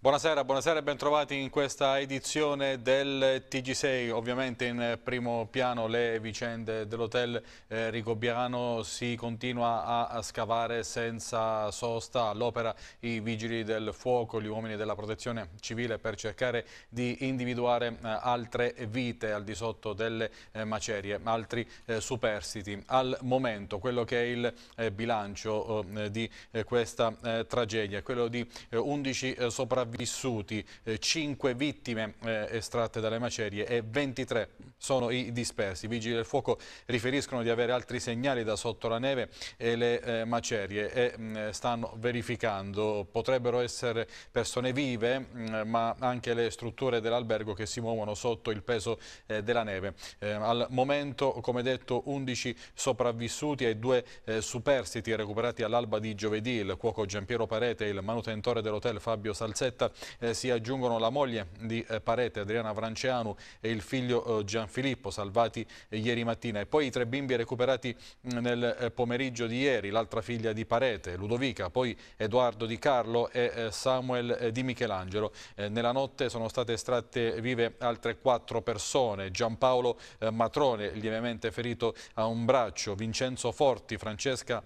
Buonasera, buonasera e bentrovati in questa edizione del TG6. Ovviamente in primo piano le vicende dell'hotel eh, Rigobiano si continua a, a scavare senza sosta. All'opera i vigili del fuoco, gli uomini della protezione civile per cercare di individuare eh, altre vite al di sotto delle eh, macerie, altri eh, superstiti. Al momento quello che è il eh, bilancio oh, eh, di questa tragedia è quello di 11 sopravvissuti sopravvissuti, 5 eh, vittime eh, estratte dalle macerie e 23 sono i dispersi. I vigili del fuoco riferiscono di avere altri segnali da sotto la neve e le eh, macerie e mm, stanno verificando. Potrebbero essere persone vive, mm, ma anche le strutture dell'albergo che si muovono sotto il peso della neve. al momento, come detto, 11 sopravvissuti e 2 superstiti recuperati all'alba di giovedì. Il cuoco Giampiero Parete e il manutentore dell'hotel Fabio Salzetti Gazzetta eh, si aggiungono la moglie di eh, Parete, Adriana Vrancianu, e il figlio eh, Gianfilippo, salvati eh, ieri mattina. E poi i tre bimbi recuperati mm, nel pomeriggio di ieri, l'altra figlia di Parete, Ludovica, poi Edoardo Di Carlo e Samuel Di Michelangelo. Nella notte sono state estratte vive altre quattro persone, Giampaolo Matrone lievemente ferito a un braccio, Vincenzo Forti, Francesca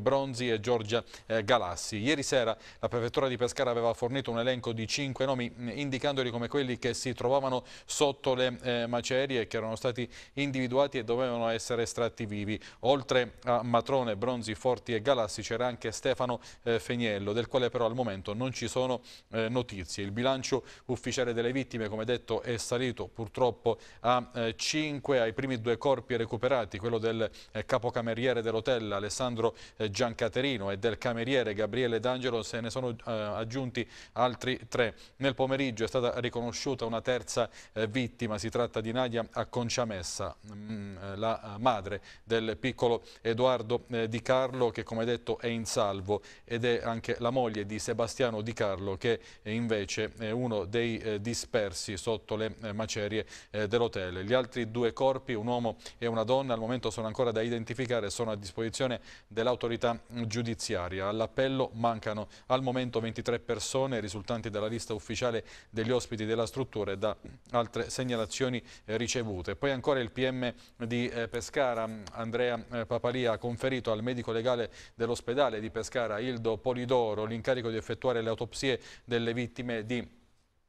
Bronzi e Giorgia eh, Galassi. Ieri sera la prefettura di Pescara aveva fornito un elenco di cinque nomi mm, indicandoli come quelli che si trovavano sotto le eh, macerie che erano stati individuati e dovevano essere estratti vivi. Oltre a Matrone, Bronzi, Forti e Galassi c'era anche Stefano eh, Feniello del quale però al momento non ci sono notizie. Il bilancio ufficiale delle vittime come detto è salito purtroppo a cinque ai primi due corpi recuperati, quello del capocameriere dell'hotel Alessandro eh, Giancaterino e del cameriere Gabriele D'Angelo se ne sono eh, aggiunti altri tre. Nel pomeriggio è stata riconosciuta una terza eh, vittima, si tratta di Nadia Acconciamessa, mm, la madre del piccolo Edoardo Di Carlo che come detto è in salvo ed è anche la moglie di Sebastiano Di Carlo che invece è uno dei dispersi sotto le macerie dell'hotel. Gli altri due corpi, un uomo e una donna, al momento sono ancora da identificare e sono a disposizione dell'autorità dell'autorità giudiziaria. All'appello mancano al momento 23 persone risultanti dalla lista ufficiale degli ospiti della struttura e da altre segnalazioni eh, ricevute. Poi ancora il PM di eh, Pescara, Andrea eh, Papalia, ha conferito al medico legale dell'ospedale di Pescara, Ildo Polidoro, l'incarico di effettuare le autopsie delle vittime di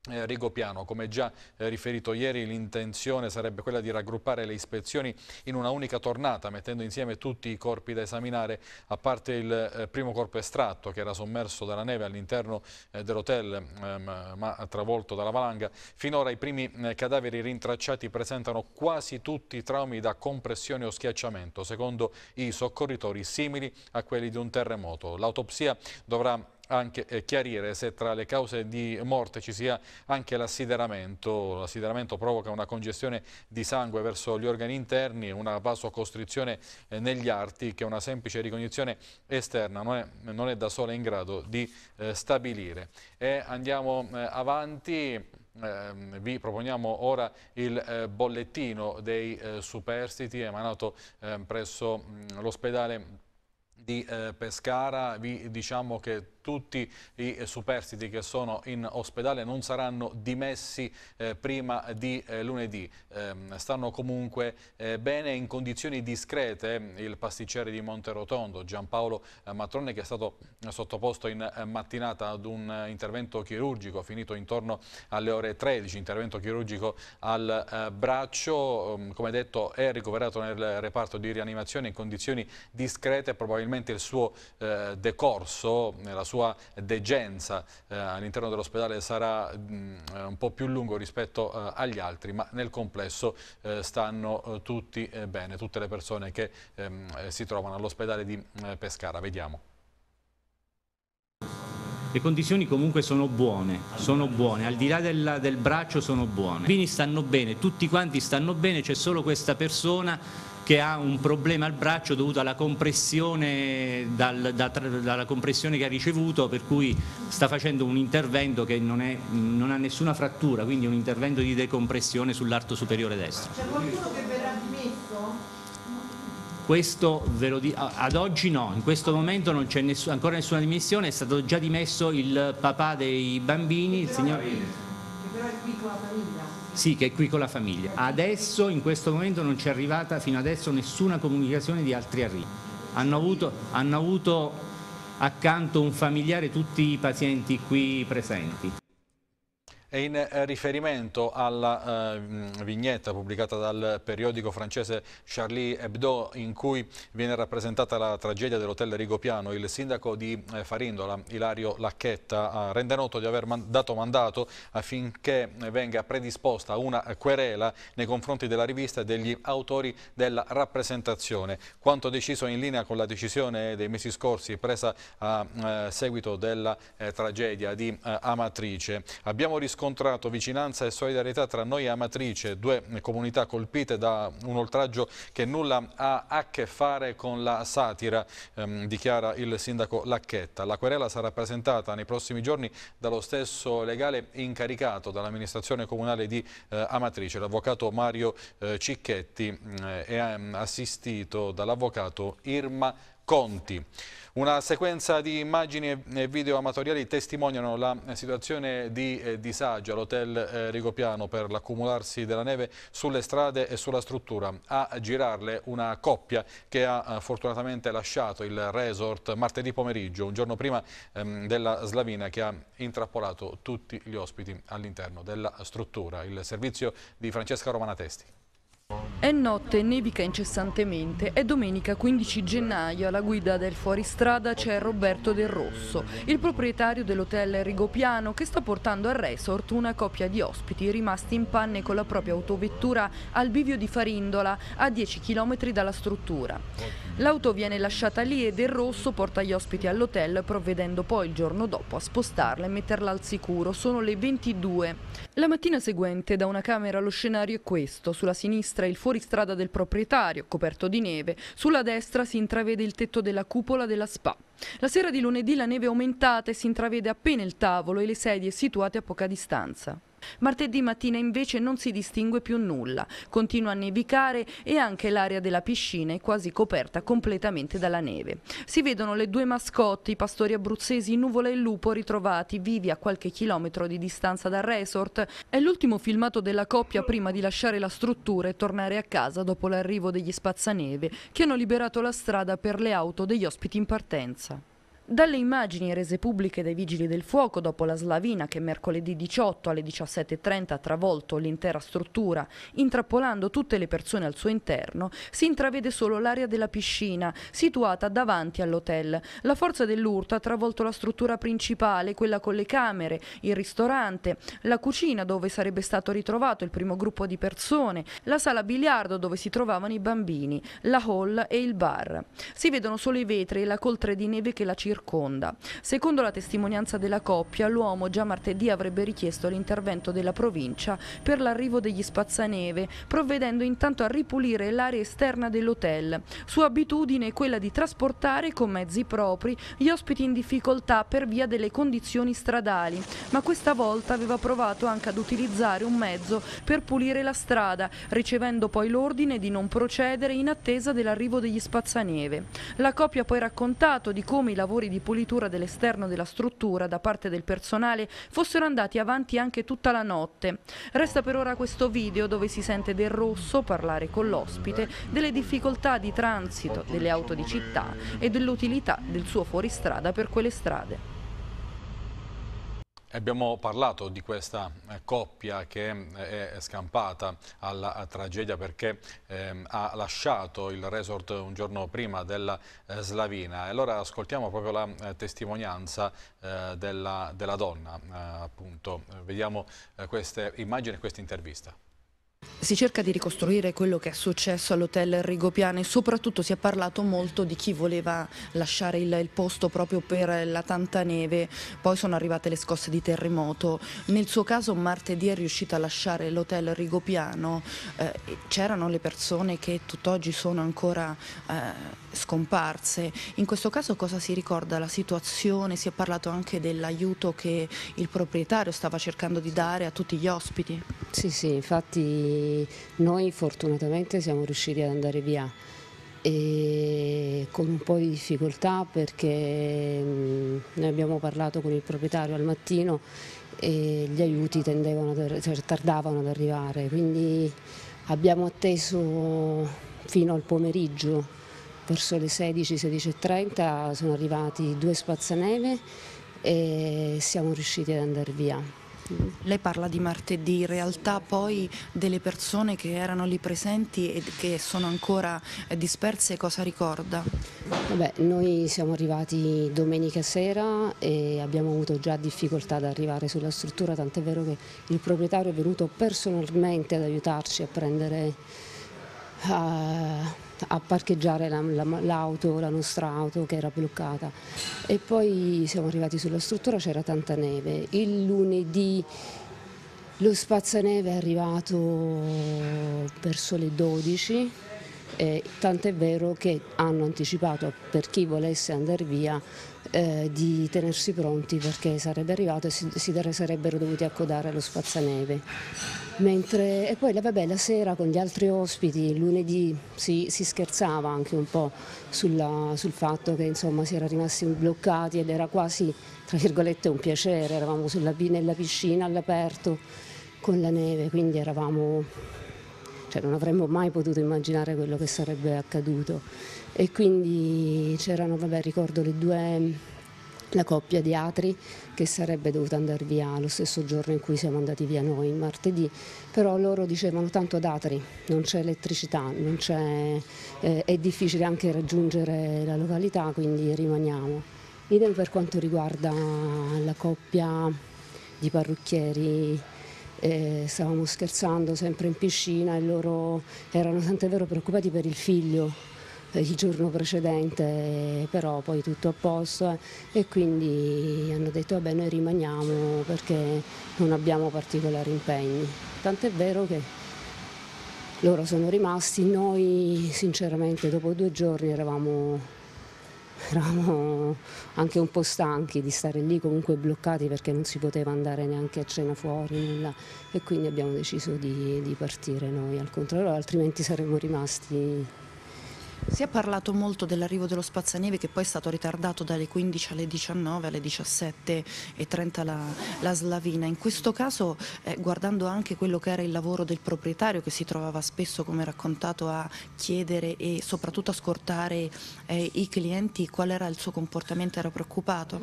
eh, Rigopiano, come già eh, riferito ieri, l'intenzione sarebbe quella di raggruppare le ispezioni in una unica tornata, mettendo insieme tutti i corpi da esaminare, a parte il eh, primo corpo estratto che era sommerso dalla neve all'interno eh, dell'hotel, ehm, ma travolto dalla valanga. Finora i primi eh, cadaveri rintracciati presentano quasi tutti traumi da compressione o schiacciamento, secondo i soccorritori simili a quelli di un terremoto. L'autopsia dovrà anche eh, chiarire se tra le cause di morte ci sia anche l'assideramento. L'assideramento provoca una congestione di sangue verso gli organi interni, una vasocostrizione eh, negli arti che una semplice ricognizione esterna non è, non è da sola in grado di eh, stabilire. E andiamo eh, avanti. Eh, vi proponiamo ora il eh, bollettino dei eh, superstiti emanato ehm, presso mm, l'ospedale di eh, Pescara. Vi diciamo che tutti i superstiti che sono in ospedale non saranno dimessi eh, prima di eh, lunedì. Eh, stanno comunque eh, bene in condizioni discrete eh, il pasticcere di Monterotondo, Giampaolo eh, Matrone che è stato sottoposto in mattinata ad un intervento chirurgico finito intorno alle ore 13, intervento chirurgico al braccio, ehm, come detto è ricoverato nel reparto di rianimazione in condizioni discrete, probabilmente il suo decorso, la sua sua degenza eh, all'interno dell'ospedale sarà mh, mm, un po' più lungo rispetto eh, agli altri, ma nel complesso eh, stanno eh, tutti eh, bene, tutte le persone che ehm, eh, si trovano all'ospedale di Pescara. Vediamo. Le condizioni comunque sono buone, sono buone, al di là del, del braccio sono buone. I bambini stanno bene, tutti quanti stanno bene, c'è solo questa persona che ha un problema al braccio dovuto alla compressione, dal, da, dalla compressione che ha ricevuto per cui sta facendo un intervento che non, è, non ha nessuna frattura, quindi un intervento di decompressione sull'arto superiore destro. C'è qualcuno che verrà dimesso? Questo ve lo dico, ad oggi no, in questo momento non c'è nessu, ancora nessuna dimissione, è stato già dimesso il papà dei bambini, il signor... Che però è qui con la famiglia. Sì, che è qui con la famiglia. Adesso, in questo momento, non ci è arrivata fino adesso nessuna comunicazione di altri arrivi. Hanno avuto, hanno avuto accanto un familiare tutti i pazienti qui presenti. E in eh, riferimento alla eh, vignetta pubblicata dal periodico francese Charlie Hebdo in cui viene rappresentata la tragedia dell'hotel Rigopiano, il sindaco di eh, Farindola, Ilario Lacchetta, rende noto di aver man dato mandato affinché venga predisposta una querela nei confronti della rivista e degli autori della rappresentazione. Quanto deciso in linea con la decisione dei mesi scorsi presa a eh, seguito della eh, tragedia di eh, Amatrice. Abbiamo riscontrato riscontrato vicinanza e solidarietà tra noi e Amatrice, due comunità colpite da un oltraggio che nulla ha a che fare con la satira, ehm, dichiara il sindaco Lacchetta. La querela sarà presentata nei prossimi giorni dallo stesso legale incaricato dall'amministrazione comunale di eh, Amatrice, l'avvocato Mario eh, Cicchetti, mm, eh, è mm, assistito dall'avvocato Irma Conti. Una sequenza di immagini e video amatoriali testimoniano la situazione di eh, disagio all'hotel eh, Rigopiano per l'accumularsi della neve sulle strade e sulla struttura. A girarle una coppia che ha eh, fortunatamente lasciato il resort martedì pomeriggio, un giorno prima ehm, della slavina che ha intrappolato tutti gli ospiti all'interno della struttura. Il servizio di Francesca Romanatesti. È notte, nevica incessantemente. È domenica 15 gennaio. Alla guida del fuoristrada c'è Roberto Del Rosso, il proprietario dell'hotel Rigopiano che sta portando al resort una coppia di ospiti rimasti in panne con la propria autovettura al bivio di Farindola, a 10 km dalla struttura. L'auto viene lasciata lì e Del Rosso porta gli ospiti all'hotel provvedendo poi il giorno dopo a spostarla e metterla al sicuro. Sono le 22. La mattina seguente da una camera lo scenario è questo. Sulla sinistra sinistra il fuoristrada del proprietario, coperto di neve, sulla destra si intravede il tetto della cupola della SPA. La sera di lunedì la neve è aumentata e si intravede appena il tavolo e le sedie situate a poca distanza. Martedì mattina invece non si distingue più nulla. Continua a nevicare e anche l'area della piscina è quasi coperta completamente dalla neve. Si vedono le due mascotte, i pastori abruzzesi Nuvola e Lupo ritrovati vivi a qualche chilometro di distanza dal resort. È l'ultimo filmato della coppia prima di lasciare la struttura e tornare a casa dopo l'arrivo degli spazzaneve che hanno liberato la strada per le auto degli ospiti in partenza. Dalle immagini rese pubbliche dai vigili del fuoco dopo la slavina che mercoledì 18 alle 17.30 ha travolto l'intera struttura, intrappolando tutte le persone al suo interno, si intravede solo l'area della piscina, situata davanti all'hotel. La forza dell'urto ha travolto la struttura principale, quella con le camere, il ristorante, la cucina dove sarebbe stato ritrovato il primo gruppo di persone, la sala biliardo dove si trovavano i bambini, la hall e il bar. Si vedono solo i vetri e la coltre di neve che la circonda circonda. Secondo la testimonianza della coppia, l'uomo già martedì avrebbe richiesto l'intervento della provincia per l'arrivo degli spazzaneve, provvedendo intanto a ripulire l'area esterna dell'hotel. Sua abitudine è quella di trasportare con mezzi propri gli ospiti in difficoltà per via delle condizioni stradali, ma questa volta aveva provato anche ad utilizzare un mezzo per pulire la strada, ricevendo poi l'ordine di non procedere in attesa dell'arrivo degli spazzaneve. La coppia ha poi raccontato di come i lavori lavori di pulitura dell'esterno della struttura da parte del personale fossero andati avanti anche tutta la notte. Resta per ora questo video dove si sente Del Rosso parlare con l'ospite delle difficoltà di transito delle auto di città e dell'utilità del suo fuoristrada per quelle strade. Abbiamo parlato di questa eh, coppia che eh, è scampata alla eh, tragedia perché ehm, ha lasciato il resort un giorno prima della Slavina. Allora ascoltiamo proprio la testimonianza della, della, donna, appunto. Vediamo queste immagini e questa intervista. Si cerca di ricostruire quello che è successo all'hotel Rigopiano e soprattutto si è parlato molto di chi voleva lasciare il, il, posto proprio per la tanta neve, poi sono arrivate le scosse di terremoto. Nel suo caso martedì è riuscita a lasciare l'hotel Rigopiano, eh, c'erano le persone che tutt'oggi sono ancora eh, scomparse. In questo caso cosa si ricorda la situazione? Si è parlato anche dell'aiuto che il proprietario stava cercando di dare a tutti gli ospiti? Sì, sì, infatti noi fortunatamente siamo riusciti ad andare via e con un po' di difficoltà perché mh, ne abbiamo parlato con il proprietario al mattino e gli aiuti ad, cioè tardavano ad arrivare, quindi abbiamo atteso fino al pomeriggio, verso le 16-16.30 sono arrivati due spazzaneve e siamo riusciti ad andare via. Lei parla di martedì, in realtà poi delle persone che erano lì presenti e che sono ancora eh, disperse cosa ricorda? Vabbè, noi siamo arrivati domenica sera e abbiamo avuto già difficoltà ad arrivare sulla struttura, tant'è vero che il proprietario è venuto personalmente ad aiutarci a prendere... Uh, a parcheggiare la, la, l'auto, la nostra auto che era bloccata e poi siamo arrivati sulla struttura, c'era tanta neve. Il lunedì lo spazzaneve è arrivato verso le 12 eh, tant'è vero che hanno anticipato per chi volesse andare via eh, di tenersi pronti perché sarebbe arrivato e si, si sarebbero dovuti accodare allo spazzaneve. Mentre, e poi vabbè, la sera con gli altri ospiti, lunedì si, si scherzava anche un po' sulla, sul fatto che insomma, si era rimasti bloccati ed era quasi tra virgolette un piacere, eravamo sulla, nella piscina all'aperto con la neve, quindi eravamo, cioè, non avremmo mai potuto immaginare quello che sarebbe accaduto. E quindi c'erano, vabbè, ricordo le due la coppia di Atri che sarebbe dovuta andare via lo stesso giorno in cui siamo andati via noi, martedì, però loro dicevano tanto ad Atri non c'è elettricità, non c'è, eh, è difficile anche raggiungere la località, quindi rimaniamo. Idem per quanto riguarda la coppia di parrucchieri eh, stavamo scherzando sempre in piscina e loro erano tant'è vero preoccupati per il figlio eh, il giorno precedente, però poi tutto a posto eh, e quindi hanno detto vabbè noi rimaniamo perché non abbiamo particolari impegni. Tant'è vero che loro sono rimasti, noi sinceramente dopo due giorni eravamo, eravamo anche un po' stanchi di stare lì comunque bloccati perché non si poteva andare neanche a cena fuori nulla e quindi abbiamo deciso di, di partire noi al contrario, altrimenti saremmo rimasti si è parlato molto dell'arrivo dello spazzaneve che poi è stato ritardato dalle 15 alle 19, alle 17 17.30 la, la slavina. In questo caso, eh, guardando anche quello che era il lavoro del proprietario che si trovava spesso, come raccontato, a chiedere e soprattutto a scortare eh, i clienti, qual era il suo comportamento? Era preoccupato?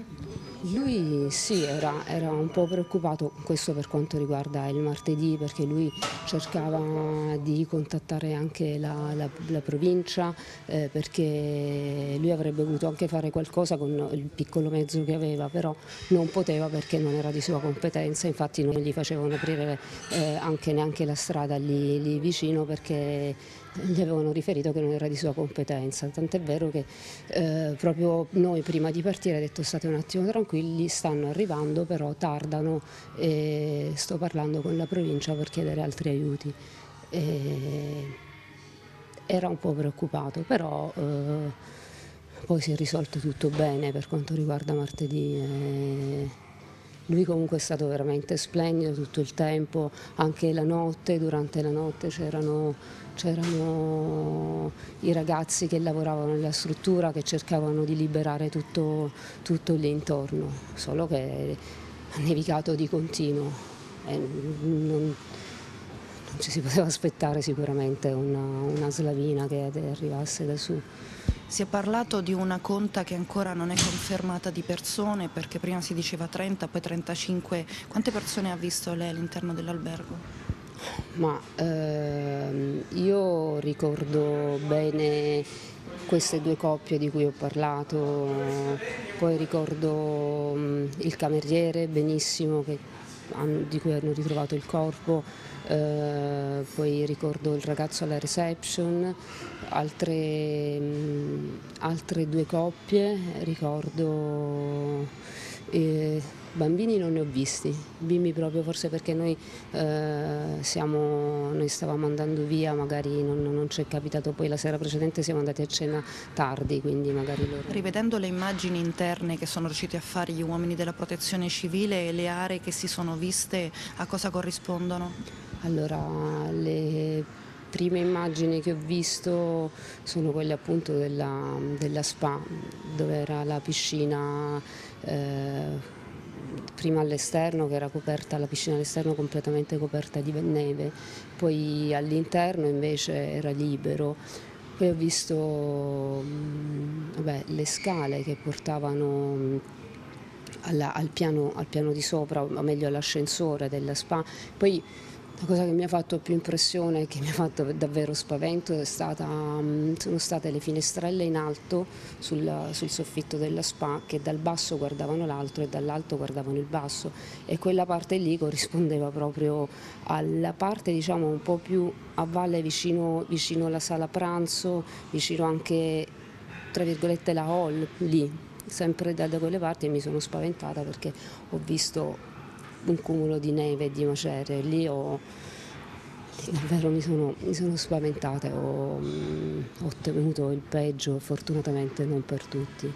Lui sì, era, era un po' preoccupato, questo per quanto riguarda il martedì, perché lui cercava di contattare anche la, la, la provincia eh, perché lui avrebbe voluto anche fare qualcosa con il piccolo mezzo che aveva, però non poteva perché non era di sua competenza, infatti non gli facevano aprire eh, anche neanche la strada lì, lì vicino perché gli avevano riferito che non era di sua competenza, tant'è vero che eh, proprio noi prima di partire abbiamo detto state un attimo tranquilli, stanno arrivando però tardano e sto parlando con la provincia per chiedere altri aiuti. E era un po' preoccupato, però eh, poi si è risolto tutto bene per quanto riguarda martedì. Eh, lui comunque è stato veramente splendido tutto il tempo, anche la notte, durante la notte c'erano, i ragazzi che lavoravano nella struttura che cercavano di liberare tutto, tutto l'intorno, solo che ha nevicato di continuo. E non, non ci si poteva aspettare sicuramente una, una slavina che arrivasse da su. Si è parlato di una conta che ancora non è confermata di persone perché prima si diceva 30, poi 35. Quante persone ha visto lei all'interno dell'albergo? Ma ehm, io ricordo bene queste due coppie di cui ho parlato, poi ricordo mh, mm, il cameriere benissimo che, di cui hanno ritrovato il corpo eh, poi ricordo il ragazzo alla reception, altre, mh, mm, altre due coppie, ricordo eh, bambini non ne ho visti, bimbi proprio forse perché noi, eh, siamo, noi stavamo andando via, magari non, non ci è capitato poi la sera precedente, siamo andati a cena tardi, quindi magari loro... Rivedendo le immagini interne che sono riusciti a fare gli uomini della protezione civile e le aree che si sono viste, a cosa corrispondono? Allora, le prime immagini che ho visto sono quelle appunto della, della spa, dove era la piscina. Eh, prima all'esterno che era coperta, la piscina all'esterno completamente coperta di neve, poi all'interno invece era libero. Poi ho visto mm, vabbè, le scale che portavano mm, alla, al, piano, al piano di sopra, o meglio all'ascensore della spa. Poi la cosa che mi ha fatto più impressione, e che mi ha fatto davvero spavento, stata, mm, sono state le finestrelle in alto sul, sul, soffitto della spa che dal basso guardavano l'altro e dall'alto guardavano il basso e quella parte lì corrispondeva proprio alla parte diciamo un po' più a valle vicino, vicino alla sala pranzo, vicino anche tra virgolette la hall lì, sempre da, da quelle parti e mi sono spaventata perché ho visto un cumulo di neve e di macerie. Lì ho, davvero mi sono, mi sono spaventata, ho, ho mm, temuto il peggio, fortunatamente non per tutti.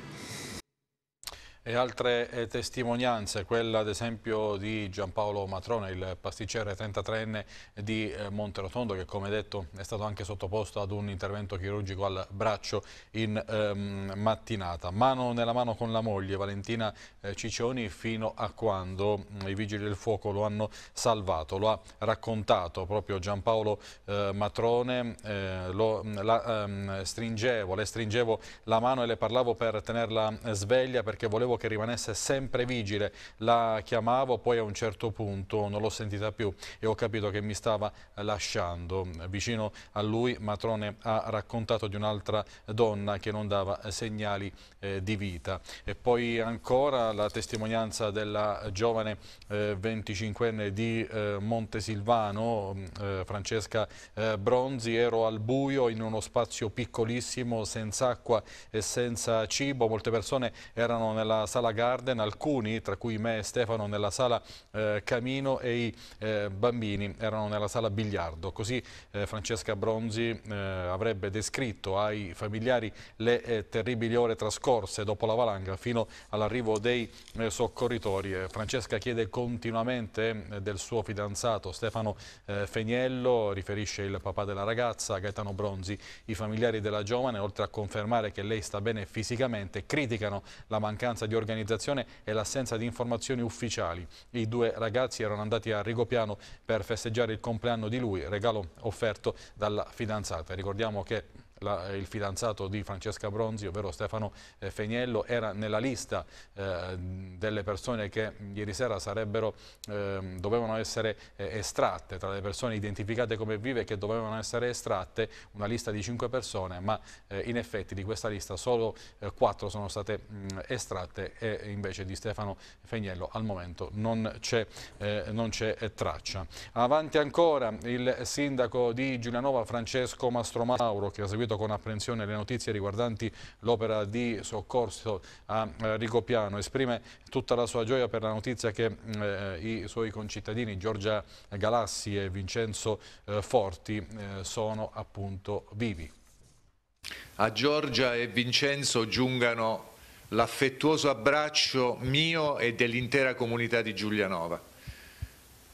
E altre eh, testimonianze, quella ad esempio di Giampaolo Matrone, il pasticcere 33enne di eh, Monterotondo che come detto è stato anche sottoposto ad un intervento chirurgico al braccio in ehm, mattinata. Mano nella mano con la moglie Valentina eh, Ciccioni fino a quando mm, i vigili del fuoco lo hanno salvato, lo ha raccontato proprio Giampaolo eh, Matrone, eh, lo, mm, la, ehm, stringevo, le stringevo la mano e le parlavo per tenerla sveglia perché volevo che rimanesse sempre vigile. La chiamavo, poi a un certo punto non l'ho sentita più e ho capito che mi stava lasciando. Vicino a lui Matrone ha raccontato di un'altra donna che non dava segnali eh, di vita. E poi ancora la testimonianza della giovane eh, 25enne di eh, Montesilvano, mm, eh, Francesca eh, Bronzi, ero al buio in uno spazio piccolissimo, senza acqua e senza cibo, molte persone erano nella sala Garden, alcuni, tra cui me e Stefano, nella sala eh, Camino e i eh, bambini erano nella sala Biliardo. Così eh, Francesca Bronzi eh, avrebbe descritto ai familiari le eh, terribili ore trascorse dopo la valanga fino all'arrivo dei eh, soccorritori. Francesca chiede continuamente del suo fidanzato Stefano Feniello, riferisce il papà della ragazza, Gaetano Bronzi, i familiari della giovane, oltre a confermare che lei sta bene fisicamente, criticano la mancanza di di organizzazione e l'assenza di informazioni ufficiali. I due ragazzi erano andati a Rigopiano per festeggiare il compleanno di lui, regalo offerto dalla fidanzata. Ricordiamo che la, il fidanzato di Francesca Bronzi, ovvero Stefano eh, Feniello, era nella lista eh, delle persone che ieri sera sarebbero, eh, dovevano essere eh, estratte, tra le persone identificate come vive che dovevano essere estratte, una lista di cinque persone, ma eh, in effetti di questa lista solo 4 sono state mh, estratte e invece di Stefano Feniello al momento non c'è traccia. Avanti ancora il sindaco di Giulianova Francesco Mastromauro che ha seguito seguito con apprensione le notizie riguardanti l'opera di soccorso a eh, Rigopiano. Esprime tutta la sua gioia per la notizia che eh, i suoi concittadini Giorgia Galassi e Vincenzo eh, Forti eh, sono appunto vivi. A Giorgia e Vincenzo giungano l'affettuoso abbraccio mio e dell'intera comunità di Giulianova.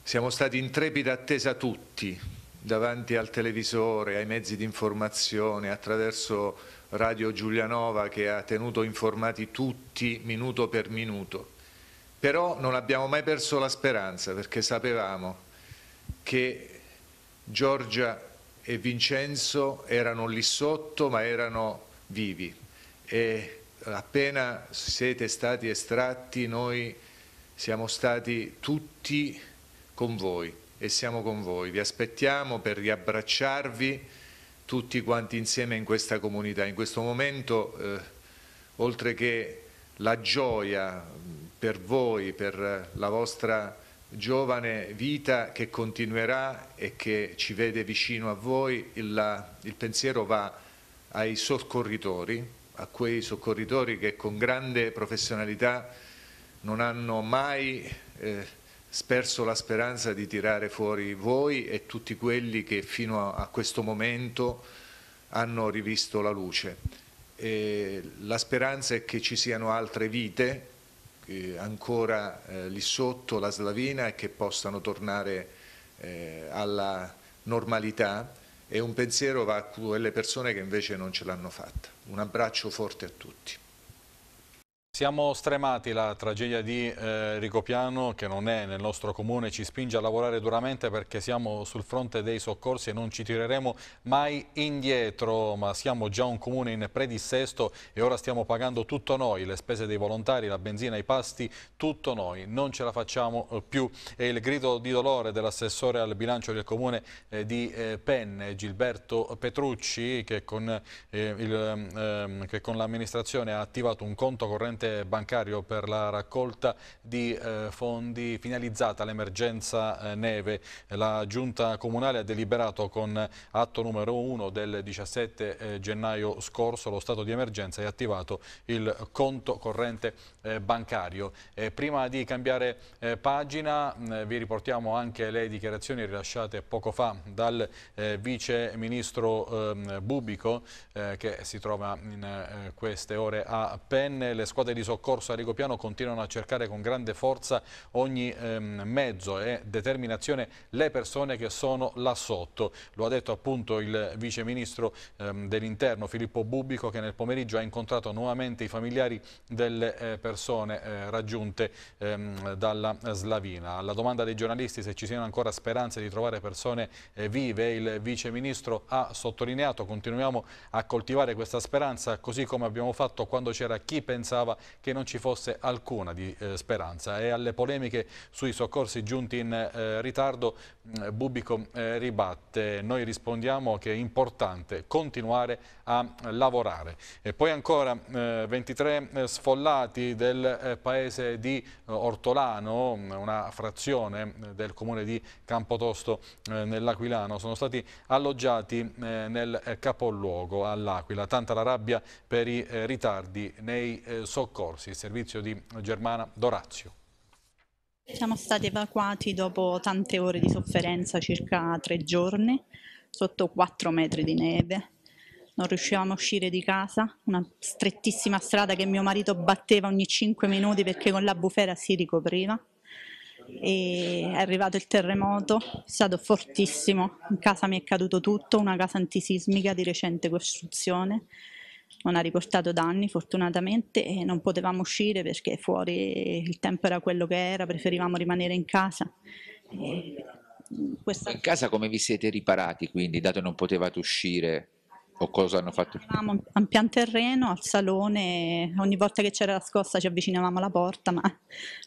Siamo stati in trepida attesa tutti, davanti al televisore, ai mezzi di informazione, attraverso Radio Giulianova che ha tenuto informati tutti minuto per minuto. Però non abbiamo mai perso la speranza perché sapevamo che Giorgia e Vincenzo erano lì sotto ma erano vivi e appena siete stati estratti noi siamo stati tutti con voi e siamo con voi. Vi aspettiamo per riabbracciarvi tutti quanti insieme in questa comunità. In questo momento, eh, oltre che la gioia per voi, per la vostra giovane vita che continuerà e che ci vede vicino a voi, il, il pensiero va ai soccorritori, a quei soccorritori che con grande professionalità non hanno mai... Eh, sperso la speranza di tirare fuori voi e tutti quelli che fino a questo momento hanno rivisto la luce. E la speranza è che ci siano altre vite eh, ancora eh, lì sotto la slavina e che possano tornare eh, alla normalità e un pensiero va a quelle persone che invece non ce l'hanno fatta. Un abbraccio forte a tutti. Siamo stremati, la tragedia di eh, Ricopiano, che non è nel nostro comune, ci spinge a lavorare duramente perché siamo sul fronte dei soccorsi e non ci tireremo mai indietro, ma siamo già un comune in predissesto e ora stiamo pagando tutto noi, le spese dei volontari, la benzina, i pasti, tutto noi, non ce la facciamo eh, più. E il grido di dolore dell'assessore al bilancio del comune eh, di eh, Penne, Gilberto Petrucci, che con eh, ehm, ehm, l'amministrazione ha attivato un conto corrente ente bancario per la raccolta di eh, fondi finalizzata all'emergenza eh, neve. La giunta comunale ha deliberato con atto numero 1 del 17 eh, gennaio scorso lo stato di emergenza e attivato il conto corrente eh, bancario. Eh, prima di cambiare pagina mm, vi riportiamo anche le dichiarazioni rilasciate poco fa dal vice ministro ehm, Bubico che si trova in queste ore a Penne. Le squadre di soccorso a Rigopiano continuano a cercare con grande forza ogni ehm, mezzo e determinazione le persone che sono là sotto. Lo ha detto appunto il vice ministro ehm, dell'interno Filippo Bubico che nel pomeriggio ha incontrato nuovamente i familiari delle eh, persone eh, raggiunte ehm, dalla Slavina. Alla domanda dei giornalisti se ci siano ancora speranze di trovare persone eh, vive, il vice ministro ha sottolineato continuiamo a coltivare questa speranza così come abbiamo fatto quando c'era chi pensava che non ci fosse alcuna di eh, speranza e alle polemiche sui soccorsi giunti in eh, ritardo mm, Bubico eh, ribatte noi rispondiamo che è importante continuare a lavorare e poi ancora 23 eh, eh, sfollati del paese di Ortolano mm, una frazione mm, del comune di Campotosto nell'Aquilano sono stati alloggiati nel capoluogo all'Aquila tanta la rabbia per i ritardi nei soccorsi soccorsi, il servizio di Germana Dorazio. Siamo stati evacuati dopo tante ore di sofferenza, circa tre giorni, sotto quattro metri di neve. Non riuscivamo a uscire di casa, una strettissima strada che mio marito batteva ogni cinque minuti perché con la bufera si ricopriva. E è arrivato il terremoto, è stato fortissimo, in casa mi è caduto tutto, una casa antisismica di recente costruzione non ha riportato danni fortunatamente e non potevamo uscire perché fuori il tempo era quello che era, preferivamo rimanere in casa. E questa... In casa come vi siete riparati quindi, dato che non potevate uscire? O cosa hanno fatto? Eravamo a pian terreno, al salone, ogni volta che c'era la scossa ci avvicinavamo alla porta, ma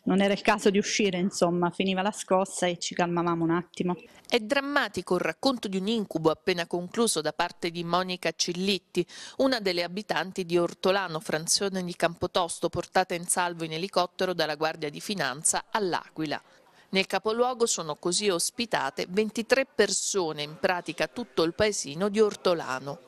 non era il caso di uscire, insomma, finiva la scossa e ci calmavamo un attimo. È drammatico il racconto di un incubo appena concluso da parte di Monica Cillitti, una delle abitanti di Ortolano, frazione di Campotosto, portata in salvo in elicottero dalla Guardia di Finanza all'Aquila. Nel capoluogo sono così ospitate 23 persone, in pratica tutto il paesino di Ortolano.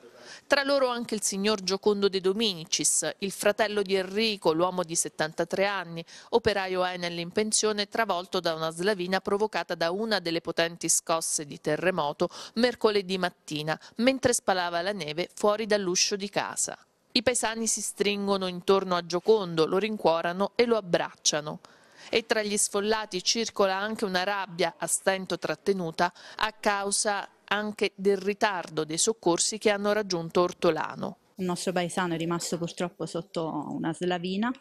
Tra loro anche il signor Giocondo De Dominicis, il fratello di Enrico, l'uomo di 73 anni, operaio Enel in pensione travolto da una slavina provocata da una delle potenti scosse di terremoto mercoledì mattina, mentre spalava la neve fuori dall'uscio di casa. I paesani si stringono intorno a Giocondo, lo rincuorano e lo abbracciano e tra gli sfollati circola anche una rabbia a stento trattenuta a causa anche del ritardo dei soccorsi che hanno raggiunto Ortolano. Il nostro paesano è rimasto purtroppo sotto una slavina,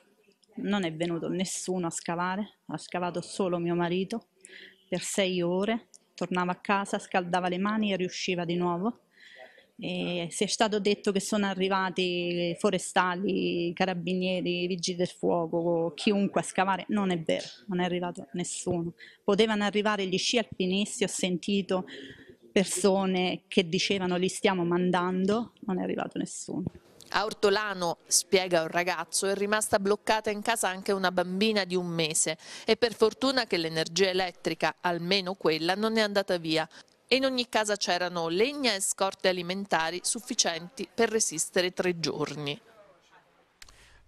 non è venuto nessuno a scavare, ha scavato solo mio marito per sei ore, tornava a casa, scaldava le mani e riusciva di nuovo. E si è stato detto che sono arrivati forestali, carabinieri, vigili del fuoco, chiunque a scavare. Non è vero, non è arrivato nessuno. Potevano arrivare gli sci alpinisti, ho sentito persone che dicevano li stiamo mandando, non è arrivato nessuno. A Ortolano, spiega un ragazzo, è rimasta bloccata in casa anche una bambina di un mese e per fortuna che l'energia elettrica, almeno quella, non è andata via. E in ogni casa c'erano legna e scorte alimentari sufficienti per resistere tre giorni.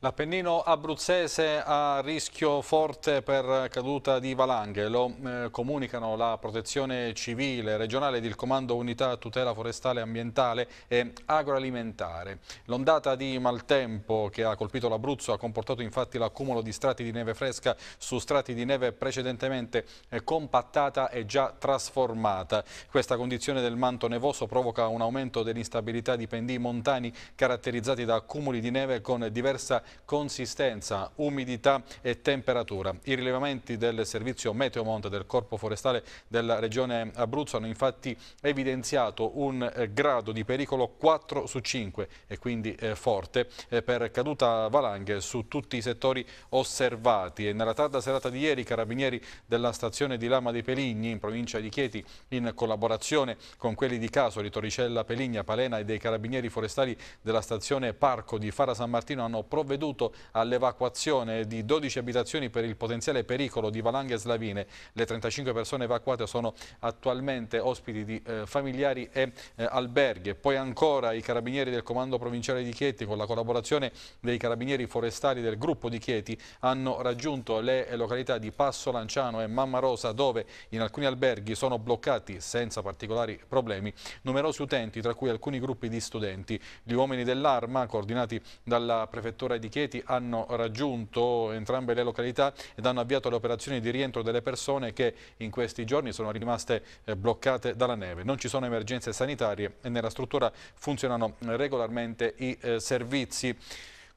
L'Appennino abruzzese a rischio forte per caduta di valanghe, lo eh, comunicano la Protezione Civile regionale ed il Comando Unità Tutela Forestale Ambientale e Agroalimentare. L'ondata di maltempo che ha colpito l'Abruzzo ha comportato infatti l'accumulo di strati di neve fresca su strati di neve precedentemente eh, compattata e già trasformata. Questa condizione del manto nevoso provoca un aumento dell'instabilità di pendii montani caratterizzati da accumuli di neve con diversa consistenza, umidità e temperatura. I rilevamenti del servizio Meteomonte del Corpo Forestale della Regione Abruzzo hanno infatti evidenziato un eh, grado di pericolo 4 su 5 e quindi eh, forte eh, per caduta valanghe su tutti i settori osservati e nella tarda serata di ieri i carabinieri della stazione di Lama dei Peligni in provincia di Chieti in collaborazione con quelli di Casoli, Torricella, Peligna, Palena e dei carabinieri forestali della stazione Parco di Fara San Martino hanno provveduto provveduto all'evacuazione di 12 abitazioni per il potenziale pericolo di valanghe slavine. Le 35 persone evacuate sono attualmente ospiti di eh, familiari e eh, alberghi. Poi ancora i carabinieri del comando provinciale di Chieti con la collaborazione dei carabinieri forestali del gruppo di Chieti hanno raggiunto le località di Passo Lanciano e Mamma Rosa dove in alcuni alberghi sono bloccati senza particolari problemi numerosi utenti tra cui alcuni gruppi di studenti. Gli uomini dell'arma coordinati dalla prefettura di Chieti hanno raggiunto entrambe le località ed hanno avviato le operazioni di rientro delle persone che in questi giorni sono rimaste eh, bloccate dalla neve. Non ci sono emergenze sanitarie e nella struttura funzionano regolarmente i eh, servizi.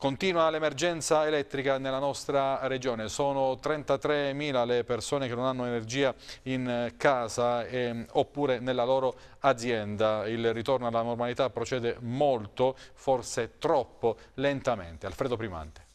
Continua l'emergenza elettrica nella nostra regione, sono 33.000 le persone che non hanno energia in casa eh, oppure nella loro azienda. Il ritorno alla normalità procede molto, forse troppo lentamente. Alfredo Primante.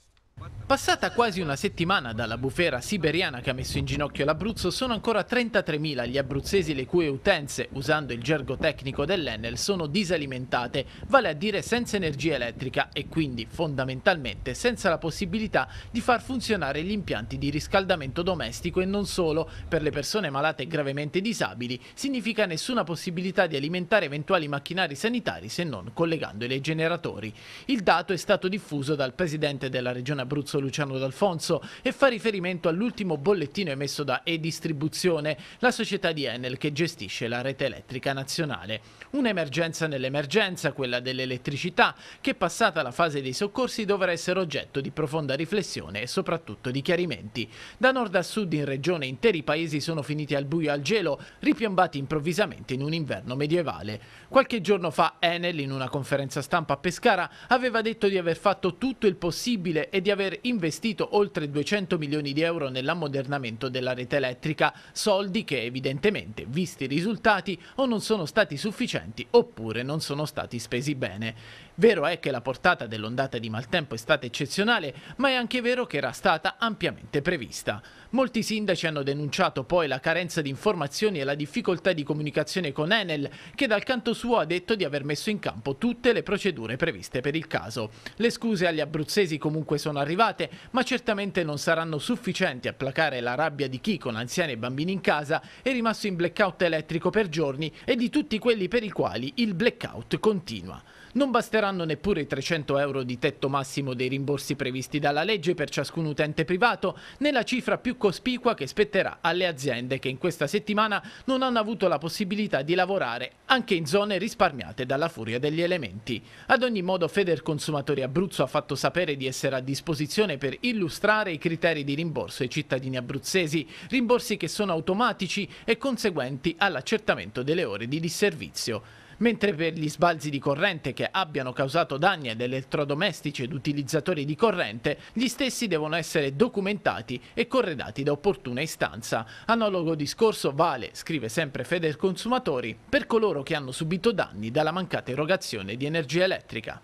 Passata quasi una settimana dalla bufera siberiana che ha messo in ginocchio l'Abruzzo, sono ancora 33.000 gli abruzzesi le cui utenze, usando il gergo tecnico dell'Enel, sono disalimentate, vale a dire senza energia elettrica e quindi fondamentalmente senza la possibilità di far funzionare gli impianti di riscaldamento domestico e non solo. Per le persone malate e gravemente disabili significa nessuna possibilità di alimentare eventuali macchinari sanitari se non collegandoli ai generatori. Il dato è stato diffuso dal presidente della regione abruzzese Abruzzo Luciano D'Alfonso e fa riferimento all'ultimo bollettino emesso da E-Distribuzione, la società di Enel che gestisce la rete elettrica nazionale. Un'emergenza nell'emergenza, quella dell'elettricità, che passata la fase dei soccorsi dovrà essere oggetto di profonda riflessione e soprattutto di chiarimenti. Da nord a sud in regione interi paesi sono finiti al buio e al gelo, ripiombati improvvisamente in un inverno medievale. Qualche giorno fa Enel, in una conferenza stampa a Pescara, aveva detto di aver fatto tutto il possibile e di aver investito oltre 200 milioni di euro nell'ammodernamento della rete elettrica, soldi che evidentemente, visti i risultati, o non sono stati sufficienti sufficienti oppure non sono stati spesi bene Vero è che la portata dell'ondata di maltempo è stata eccezionale, ma è anche vero che era stata ampiamente prevista. Molti sindaci hanno denunciato poi la carenza di informazioni e la difficoltà di comunicazione con Enel, che dal canto suo ha detto di aver messo in campo tutte le procedure previste per il caso. Le scuse agli abruzzesi comunque sono arrivate, ma certamente non saranno sufficienti a placare la rabbia di chi, con anziani e bambini in casa, è rimasto in blackout elettrico per giorni e di tutti quelli per i quali il blackout continua. Non basteranno neppure i 300 euro di tetto massimo dei rimborsi previsti dalla legge per ciascun utente privato, né la cifra più cospicua che spetterà alle aziende che in questa settimana non hanno avuto la possibilità di lavorare anche in zone risparmiate dalla furia degli elementi. Ad ogni modo Feder Consumatori Abruzzo ha fatto sapere di essere a disposizione per illustrare i criteri di rimborso ai cittadini abruzzesi, rimborsi che sono automatici e conseguenti all'accertamento delle ore di disservizio mentre per gli sbalzi di corrente che abbiano causato danni ad elettrodomestici ed utilizzatori di corrente, gli stessi devono essere documentati e corredati da opportuna istanza. Analogo discorso vale, scrive sempre Consumatori, per coloro che hanno subito danni dalla mancata erogazione di energia elettrica.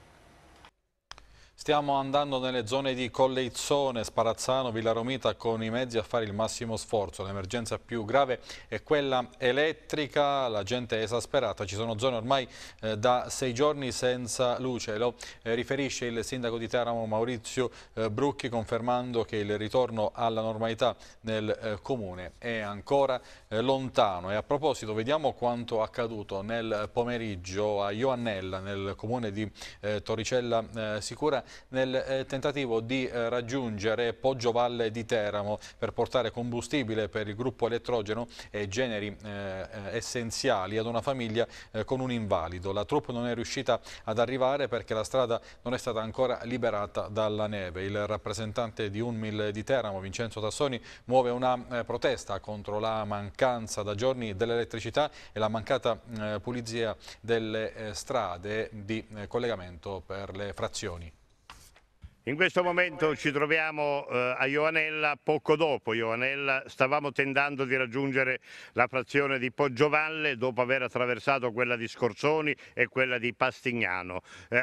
Stiamo andando nelle zone di Colleizzone, Sparazzano, Villa Romita con i mezzi a fare il massimo sforzo. L'emergenza più grave è quella elettrica, la gente è esasperata, ci sono zone ormai eh, da sei giorni senza luce. Lo eh, riferisce il sindaco di Teramo Maurizio eh, Brucchi confermando che il ritorno alla normalità nel eh, comune è ancora eh, lontano. E a proposito vediamo quanto accaduto nel pomeriggio a Ioannella nel comune di eh, Torricella Sicura nel eh, tentativo di eh, raggiungere Poggiovalle di Teramo per portare combustibile per il gruppo elettrogeno e generi eh, essenziali ad una famiglia con un invalido. La troupe non è riuscita ad arrivare perché la strada non è stata ancora liberata dalla neve. Il rappresentante di UNMIL di Teramo, Vincenzo Tassoni, muove una protesta contro la mancanza da giorni dell'elettricità e la mancata pulizia delle strade di collegamento per le frazioni. In questo momento ci troviamo eh, a Ioanella, poco dopo Ioanella, stavamo tentando di raggiungere la frazione di Poggiovalle dopo aver attraversato quella di Scorzoni e quella di Pastignano. Eh,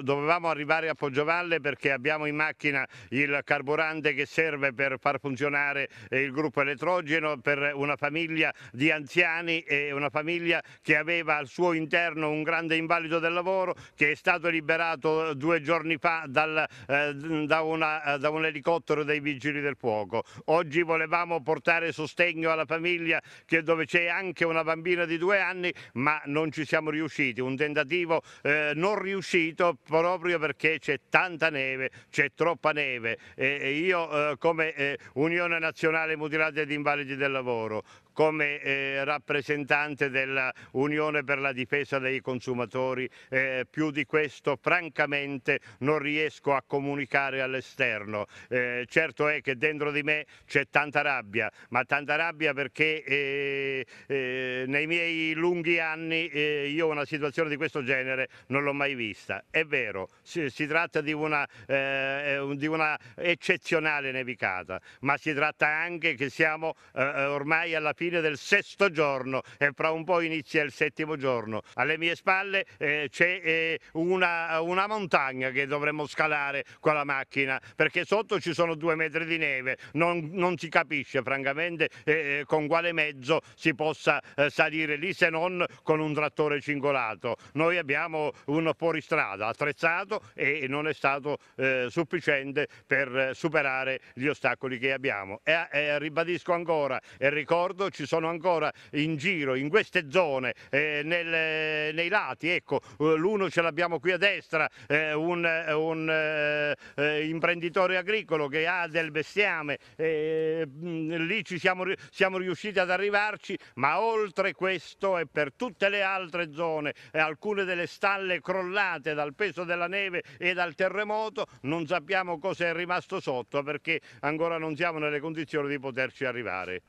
dovevamo arrivare a Poggiovalle perché abbiamo in macchina il carburante che serve per far funzionare eh, il gruppo elettrogeno per una famiglia di anziani e una famiglia che aveva al suo interno un grande invalido del lavoro che è stato liberato eh, due giorni fa dal eh, da, una, eh, da, un elicottero dei vigili del fuoco. Oggi volevamo portare sostegno alla famiglia dove c'è anche una bambina di due anni, ma non ci siamo riusciti. Un tentativo eh, non riuscito proprio perché c'è tanta neve, c'è troppa neve. E, e io eh, come Unione Nazionale Mutilati ed Invalidi del Lavoro, come eh, rappresentante dell'Unione per la difesa dei consumatori, eh, più di questo francamente non riesco a comunicare all'esterno. Eh, certo è che dentro di me c'è tanta rabbia, ma tanta rabbia perché eh, eh, nei miei lunghi anni eh, io una situazione di questo genere non l'ho mai vista. È vero, si, si tratta di una, di una, eccezionale nevicata, ma si tratta anche che siamo ormai alla fine del sesto giorno e fra un po' inizia il settimo giorno. Alle mie spalle eh, c'è eh, una, una, montagna che dovremmo scalare con la macchina perché sotto ci sono due metri di neve, non, non si capisce francamente eh, eh con quale mezzo si possa eh, salire lì se non con un trattore cingolato. Noi abbiamo un fuoristrada attrezzato e non è stato eh, sufficiente per superare gli ostacoli che abbiamo. E, e ribadisco ancora e ricordo ci sono ancora in giro, in queste zone, eh, nel, nei lati, ecco, l'uno ce l'abbiamo qui a destra, eh, un, un eh, eh imprenditore agricolo che ha del bestiame, eh, mm, lì ci siamo, siamo, riusciti ad arrivarci, ma oltre questo e per tutte le altre zone, eh, alcune delle stalle crollate dal peso della neve e dal terremoto, non sappiamo cosa è rimasto sotto perché ancora non siamo nelle condizioni di poterci arrivare.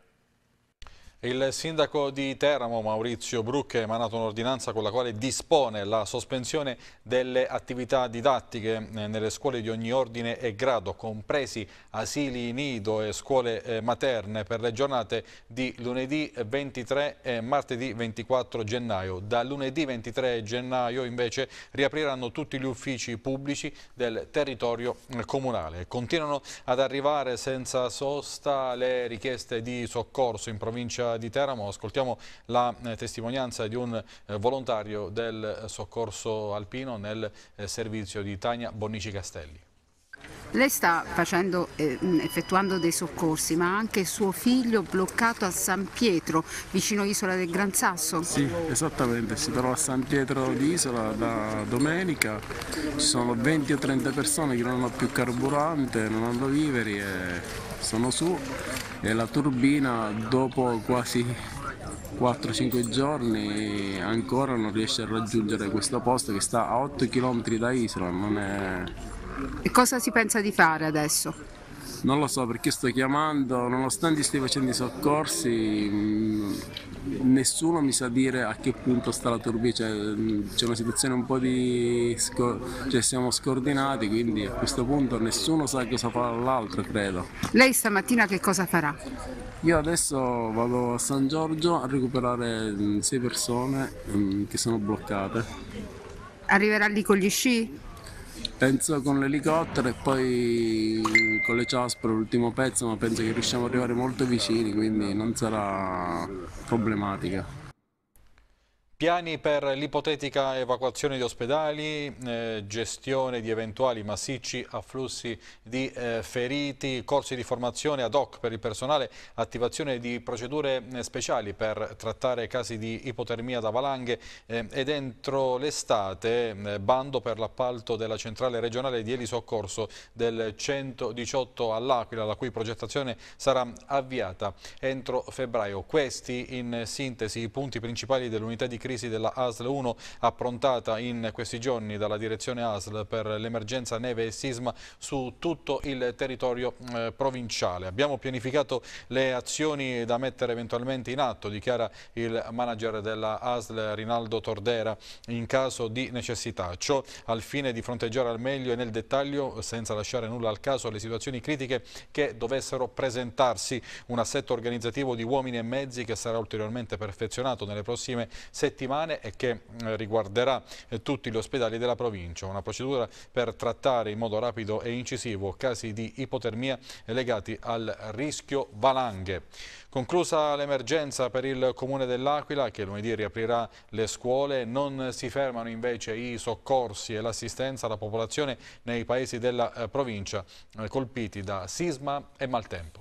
Il sindaco di Teramo Maurizio Brucche ha emanato un'ordinanza con la quale dispone la sospensione delle attività didattiche eh, nelle scuole di ogni ordine e grado, compresi asili nido e scuole eh, materne per le giornate di lunedì 23 e martedì 24 gennaio. Da lunedì 23 gennaio invece riapriranno tutti gli uffici pubblici del territorio eh, comunale. Continuano ad arrivare senza sosta le richieste di soccorso in provincia di Teramo. Ascoltiamo la eh, testimonianza di un eh, volontario del eh, soccorso alpino nel servizio di Tania Bonnici Castelli. Lei sta facendo, eh, effettuando dei soccorsi, ma anche suo figlio bloccato a San Pietro, vicino Isola del Gran Sasso? Sì, esattamente, si trova a San Pietro di Isola da domenica, ci sono 20 o 30 persone che non hanno più carburante, non hanno viveri e sono su e la turbina dopo quasi 4-5 giorni ancora non riesce a raggiungere questo posto che sta a 8 km da Isola. È... E cosa si pensa di fare adesso? non lo so perché sto chiamando, nonostante stia facendo i soccorsi, mm, nessuno mi sa dire a che punto sta la turbina, cioè, mm, c'è una situazione un po' di... cioè siamo scordinati, quindi a questo punto nessuno sa cosa farà l'altro, credo. Lei stamattina che cosa farà? Io adesso vado a San Giorgio a recuperare mm, sei persone che sono bloccate. Arriverà lì con gli sci? penso con l'elicottero e poi con le ciaspole l'ultimo pezzo ma penso che riusciamo ad arrivare molto vicini quindi non sarà problematica Piani per l'ipotetica evacuazione di ospedali, eh, gestione di eventuali massicci afflussi di eh, feriti, corsi di formazione ad hoc per il personale, attivazione di procedure eh, speciali per trattare casi di ipotermia da valanghe eh, e dentro l'estate eh, bando per l'appalto della centrale regionale di elisoccorso del 118 all'Aquila, la cui progettazione sarà avviata entro febbraio. Questi in sintesi i punti principali dell'unità di crisi crisi della ASL 1 approntata in questi giorni dalla direzione ASL per l'emergenza neve e sisma su tutto il territorio eh, provinciale. Abbiamo pianificato le azioni da mettere eventualmente in atto, dichiara il manager della ASL Rinaldo Tordera in caso di necessità. Ciò al fine di fronteggiare al meglio e nel dettaglio, senza lasciare nulla al caso, le situazioni critiche che dovessero presentarsi. Un assetto organizzativo di uomini e mezzi che sarà ulteriormente perfezionato nelle prossime settimane settimane e che eh, riguarderà eh, tutti gli ospedali della provincia. Una procedura per trattare in modo rapido e incisivo casi di ipotermia legati al rischio valanghe. Conclusa l'emergenza per il Comune dell'Aquila, che lunedì riaprirà le scuole, non si fermano invece i soccorsi e l'assistenza alla popolazione nei paesi della eh, provincia colpiti da sisma e maltempo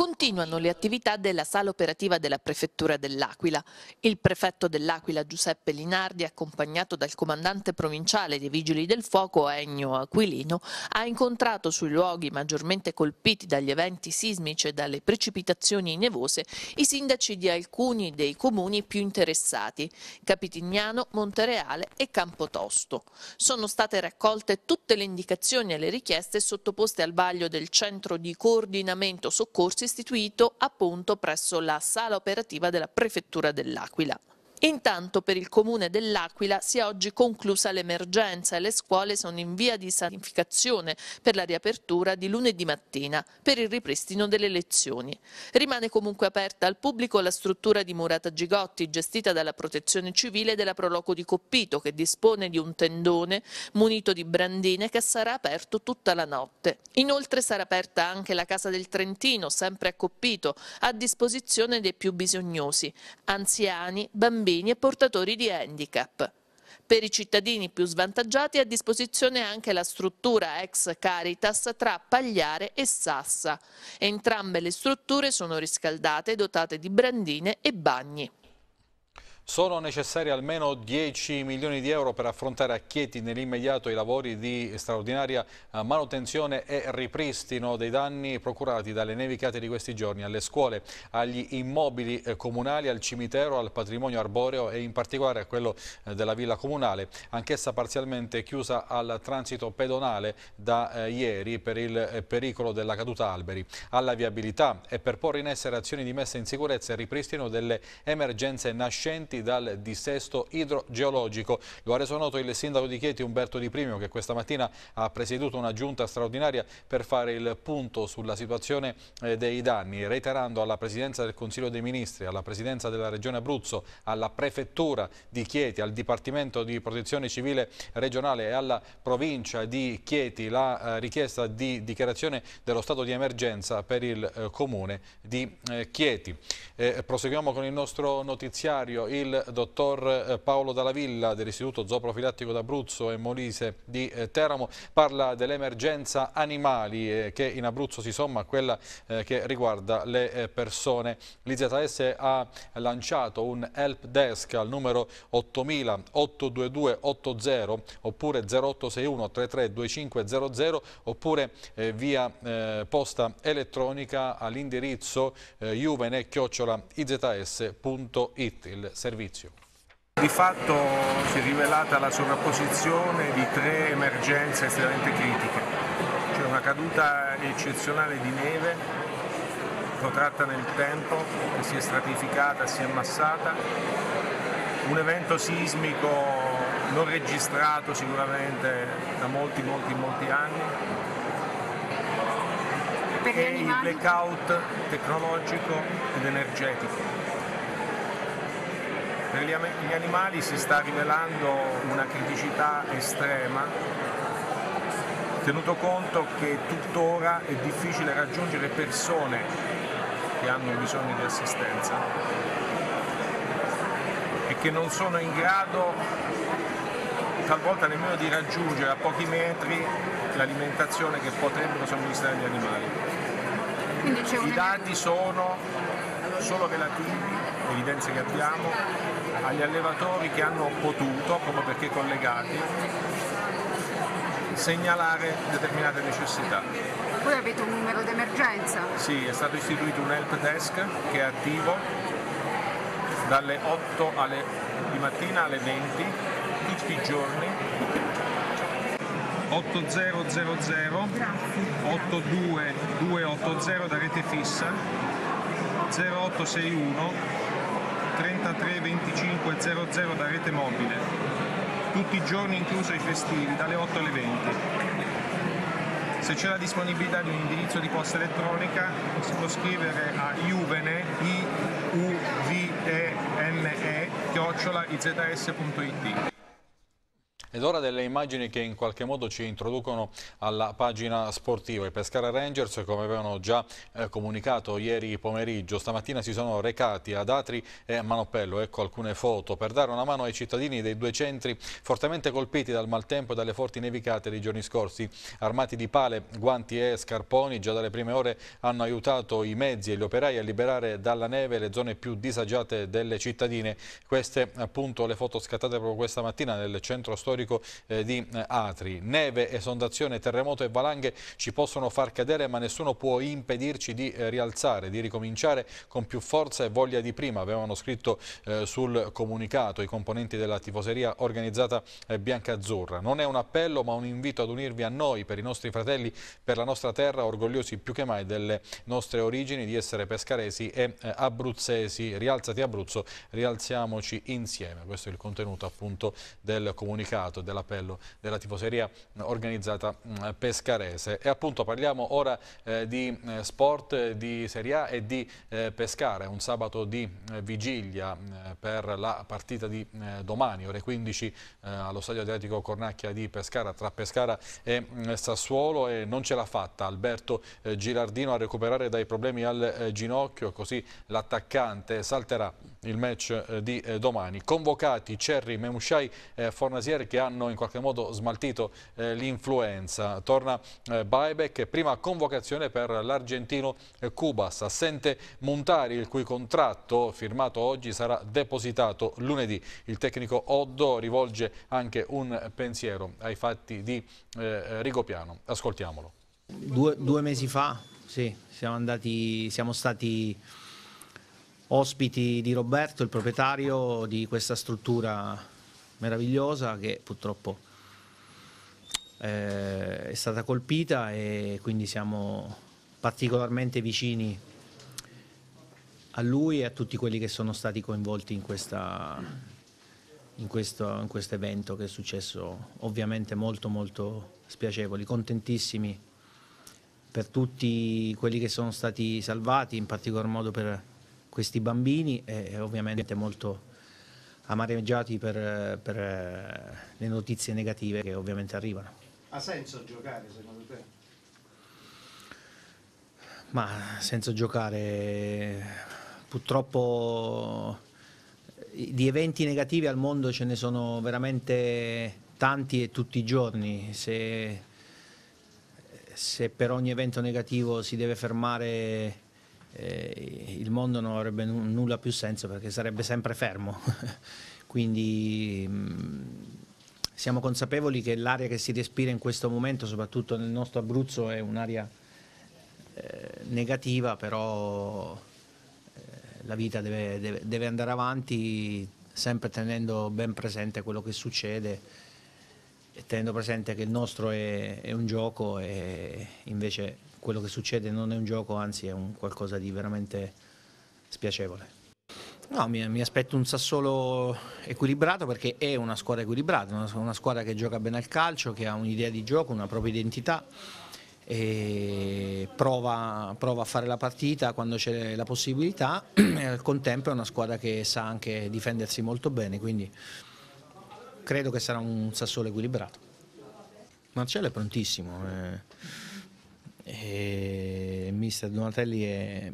continuano le attività della sala operativa della Prefettura dell'Aquila. Il prefetto dell'Aquila Giuseppe Linardi, accompagnato dal comandante provinciale dei Vigili del Fuoco Ennio Aquilino, ha incontrato sui luoghi maggiormente colpiti dagli eventi sismici e dalle precipitazioni nevose i sindaci di alcuni dei comuni più interessati, Capitignano, Montereale e Campotosto. Sono state raccolte tutte le indicazioni e le richieste sottoposte al vaglio del Centro di Coordinamento Soccorsi istituito appunto presso la sala operativa della Prefettura dell'Aquila. Intanto per il comune dell'Aquila si è oggi conclusa l'emergenza e le scuole sono in via di sanificazione per la riapertura di lunedì mattina per il ripristino delle lezioni. Rimane comunque aperta al pubblico la struttura di Murata Gigotti gestita dalla protezione civile della Proloco di Coppito che dispone di un tendone munito di brandine che sarà aperto tutta la notte. Inoltre sarà aperta anche la Casa del Trentino sempre a Coppito a disposizione dei più bisognosi, anziani, bambini bambini e portatori di handicap. Per i cittadini più svantaggiati è a disposizione anche la struttura ex Caritas tra Pagliare e Sassa. Entrambe le strutture sono riscaldate e dotate di brandine e bagni. Sono necessari almeno 10 milioni di euro per affrontare a Chieti nell'immediato i lavori di straordinaria eh, manutenzione e ripristino dei danni procurati dalle nevicate di questi giorni alle scuole, agli immobili eh, comunali, al cimitero, al patrimonio arboreo e in particolare a quello eh, della villa comunale, anch'essa parzialmente chiusa al transito pedonale da ieri per il pericolo della caduta alberi, alla viabilità e per porre in essere azioni di messa in sicurezza e ripristino delle emergenze nascenti dal dissesto idrogeologico. Lo ha reso noto il sindaco di Chieti Umberto Di Primio che questa mattina ha presieduto una giunta straordinaria per fare il punto sulla situazione eh, dei danni, reiterando alla Presidenza del Consiglio dei Ministri, alla Presidenza della Regione Abruzzo, alla Prefettura di Chieti, al Dipartimento di Protezione Civile regionale e alla Provincia di Chieti la eh, richiesta di dichiarazione dello stato di emergenza per il eh, Comune di Chieti. Eh, proseguiamo con il nostro notiziario il dottor eh, Paolo Dallavilla dell'Istituto Zooprofilattico d'Abruzzo e Molise di eh, Teramo parla dell'emergenza animali eh, che in Abruzzo si somma a quella che riguarda le persone. L'IZS ha lanciato un help desk al numero 8000 822 80 oppure 0861 332500 oppure via posta elettronica all'indirizzo eh, Il izsit servizio. Di fatto si è rivelata la sovrapposizione di tre emergenze estremamente critiche, cioè una caduta eccezionale di neve protratta nel tempo, che si è stratificata, si è ammassata, un evento sismico non registrato sicuramente da molti, molti, molti anni, e il blackout tecnologico ed energetico. Per gli animali si sta rivelando una criticità estrema, tenuto conto che tuttora è difficile raggiungere persone che hanno bisogno di assistenza e che non sono in grado talvolta nemmeno di raggiungere a pochi metri l'alimentazione che potrebbero somministrare gli animali. I dati sono solo relativi, evidenze che abbiamo, agli allevatori che hanno potuto, come perché collegati, segnalare determinate necessità. Voi avete un numero d'emergenza? Sì, è stato istituito un help desk che è attivo dalle 8 alle, di mattina alle 20 tutti i giorni 8000 82280 da rete fissa 0861 3.25.00 da rete mobile, tutti i giorni incluso i festivi, dalle 8 alle 20. Se c'è la disponibilità di un indirizzo di posta elettronica si può scrivere a juvene, i u v e n e chiocciola izs.it. Ed ora delle immagini che in qualche modo ci introducono alla pagina sportiva. I Pescara Rangers, come avevano già eh, comunicato ieri pomeriggio, stamattina si sono recati ad Atri e Manopello, ecco alcune foto, per dare una mano ai cittadini dei due centri fortemente colpiti dal maltempo e dalle forti nevicate dei giorni scorsi. Armati di pale, guanti e scarponi, già dalle prime ore hanno aiutato i mezzi e gli operai a liberare dalla neve le zone più disagiate delle cittadine. Queste appunto le foto scattate proprio questa mattina nel centro storico sismico eh, di eh, Atri. Neve, esondazione, terremoto e valanghe ci possono far cadere ma nessuno può impedirci di eh, rialzare, di ricominciare con più forza e voglia di prima, avevano scritto sul comunicato i componenti della tifoseria organizzata Bianca Azzurra. Non è un appello ma un invito ad unirvi a noi, per i nostri fratelli, per la nostra terra, orgogliosi più che mai delle nostre origini, di essere pescaresi e abruzzesi. Rialzati Abruzzo, rialziamoci insieme. Questo è il contenuto appunto del comunicato tanto dell'appello della tifoseria mm, organizzata mm, pescarese. E appunto parliamo ora eh, di eh, sport, eh, di Serie A e di eh, Pescara, un sabato di eh, vigilia mm, per la partita di domani, ore 15 eh, allo stadio atletico Cornacchia di Pescara, tra Pescara e Sassuolo e non ce l'ha fatta Alberto Girardino a recuperare dai problemi al ginocchio, così l'attaccante salterà il match di domani. Convocati Cerri, Memushai, Fornasier che hanno hanno in qualche modo smaltito eh, l'influenza. Torna eh, Buyback, prima convocazione per l'argentino eh, Cubas, assente Montari il cui contratto firmato oggi sarà depositato lunedì. Il tecnico Oddo rivolge anche un pensiero ai fatti di eh, Rigopiano. Ascoltiamolo. Due, due mesi fa sì, siamo, andati, siamo stati ospiti di Roberto, il proprietario di questa struttura meravigliosa che purtroppo eh, è stata colpita e quindi siamo particolarmente vicini a lui e a tutti quelli che sono stati coinvolti in, questa, in questo quest evento che è successo ovviamente molto molto spiacevoli, contentissimi per tutti quelli che sono stati salvati, in particolar modo per questi bambini e ovviamente molto amareggiati per, per eh, le notizie negative che ovviamente arrivano. Ha senso giocare secondo te? Ma senza giocare purtroppo di eventi negativi al mondo ce ne sono veramente tanti e tutti i giorni. Se, se per ogni evento negativo si deve fermare eh, il mondo non avrebbe n- nulla più senso perché sarebbe sempre fermo. Quindi mh, mm, siamo consapevoli che l'aria che si respira in questo momento, soprattutto nel nostro Abruzzo, è un'aria eh, negativa, però eh, la vita deve, deve, deve andare avanti sempre tenendo ben presente quello che succede e tenendo presente che il nostro è, è un gioco e invece quello che succede non è un gioco, anzi è un qualcosa di veramente spiacevole. No, mi, mi, aspetto un Sassuolo equilibrato perché è una squadra equilibrata, una, una squadra che gioca bene al calcio, che ha un'idea di gioco, una propria identità e prova, prova, a fare la partita quando c'è la possibilità e al contempo è una squadra che sa anche difendersi molto bene, quindi credo che sarà un Sassuolo equilibrato. Marcello è prontissimo. Eh e mister Donatelli è,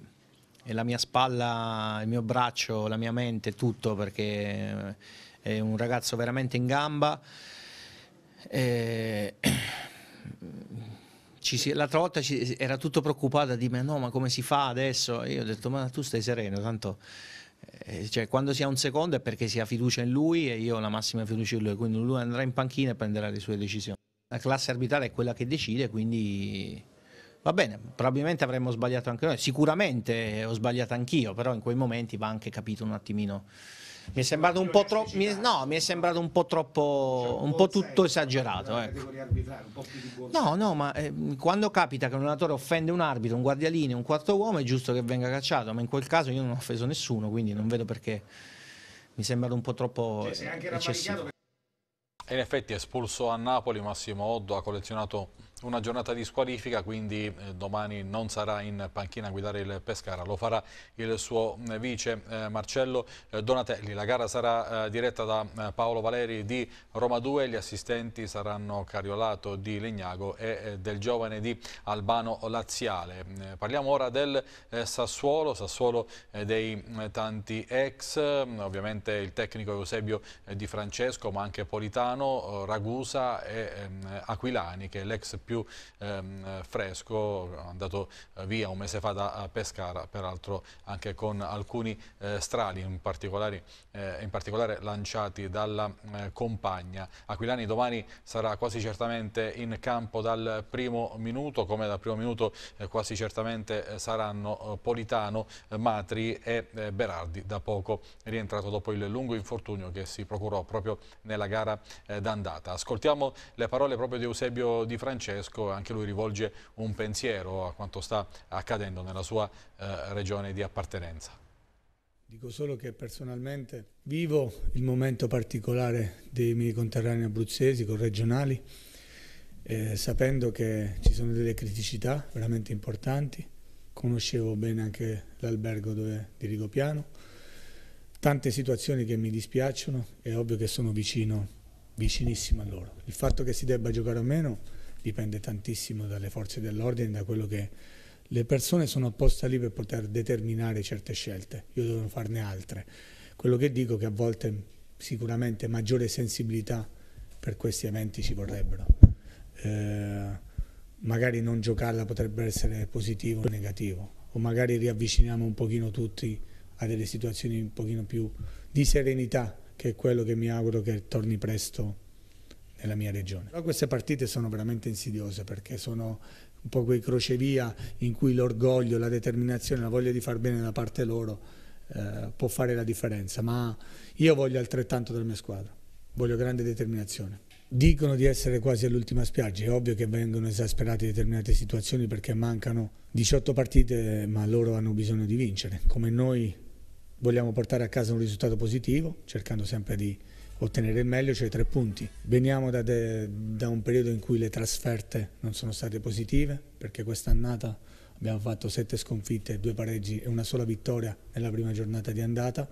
è, la mia spalla, il mio braccio, la mia mente, tutto perché è un ragazzo veramente in gamba. E... Si, l'altra volta ci, era tutto preoccupata di me, no ma come si fa adesso? E io ho detto ma tu stai sereno, tanto eh, cioè, quando si ha un secondo è perché si ha fiducia in lui e io ho la massima fiducia in lui, quindi lui andrà in panchina e prenderà le sue decisioni. La classe arbitrale è quella che decide, quindi va bene, probabilmente avremmo sbagliato anche noi, sicuramente eh, ho sbagliato anch'io, però in quei momenti va anche capito un attimino. Mi è sembrato un po' troppo, no, mi è sembrato un po' troppo, cioè, un po' tutto esagerato. Ecco. No, no, ma eh, quando capita che un allenatore offende un arbitro, un guardialine, un quarto uomo, è giusto che venga cacciato, ma in quel caso io non ho offeso nessuno, quindi non vedo perché mi è sembrato un po' troppo cioè, eccessivo. In effetti è espulso a Napoli, Massimo Oddo ha collezionato una giornata di squalifica, quindi eh, domani non sarà in panchina a guidare il Pescara, lo farà il suo mm, vice eh, Marcello eh, Donatelli. La gara sarà diretta da Paolo Valeri di Roma 2, gli assistenti saranno Cariolato di Legnago e del giovane di Albano Laziale. Mm, parliamo ora del Sassuolo, Sassuolo dei mm, tanti ex, ovviamente il tecnico Eusebio Di Francesco ma anche Politano, Ragusa e Aquilani che è l'ex più ehm, fresco, andato eh, via un mese fa da Pescara, peraltro anche con alcuni eh, strali, in particolare eh, in particolare lanciati dalla eh, compagna. Aquilani domani sarà quasi certamente in campo dal primo minuto, come dal primo minuto eh, quasi certamente eh, saranno eh, Politano, eh, Matri e Berardi, da poco rientrato dopo il lungo infortunio che si procurò proprio nella gara d'andata. Ascoltiamo le parole proprio di Eusebio Di Francesco, anche lui rivolge un pensiero a quanto sta accadendo nella sua regione di appartenenza. Dico solo che personalmente vivo il momento particolare dei miei conterranei abruzzesi, corregionali, eh, sapendo che ci sono delle criticità veramente importanti. Conoscevo bene anche l'albergo dove dirigo piano. Tante situazioni che mi dispiacciono, è ovvio che sono vicino, vicinissimo a loro. Il fatto che si debba giocare o meno dipende tantissimo dalle forze dell'ordine, da quello che le persone sono apposta lì per poter determinare certe scelte, io devo farne altre. Quello che dico è che a volte sicuramente maggiore sensibilità per questi eventi ci vorrebbero. Eh, magari non giocarla potrebbe essere positivo o negativo, o magari riavviciniamo un pochino tutti a delle situazioni un pochino più di serenità, che è quello che mi auguro che torni presto nella mia regione. Però queste partite sono veramente insidiose perché sono un po' quei crocevia in cui l'orgoglio, la determinazione, la voglia di far bene da parte loro eh, può fare la differenza, ma io voglio altrettanto della mia squadra, voglio grande determinazione. Dicono di essere quasi all'ultima spiaggia, è ovvio che vengono esasperate determinate situazioni perché mancano 18 partite ma loro hanno bisogno di vincere, come noi vogliamo portare a casa un risultato positivo cercando sempre di, ottenere il meglio, cioè tre punti. Veniamo da, de, da un periodo in cui le trasferte non sono state positive, perché quest'annata abbiamo fatto sette sconfitte, due pareggi e una sola vittoria nella prima giornata di andata.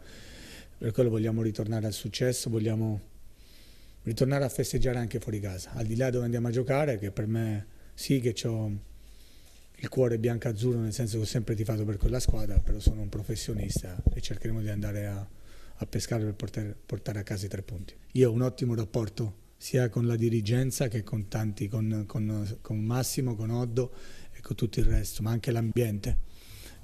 Per quello vogliamo ritornare al successo, vogliamo ritornare a festeggiare anche fuori casa, al di là dove andiamo a giocare, che per me sì che ho il cuore bianco-azzurro, nel senso che ho sempre tifato per quella squadra, però sono un professionista e cercheremo di andare a a pescare per portare, portare a casa i tre punti. Io ho un ottimo rapporto sia con la dirigenza che con tanti, con, con, con Massimo, con Oddo e con tutto il resto, ma anche l'ambiente.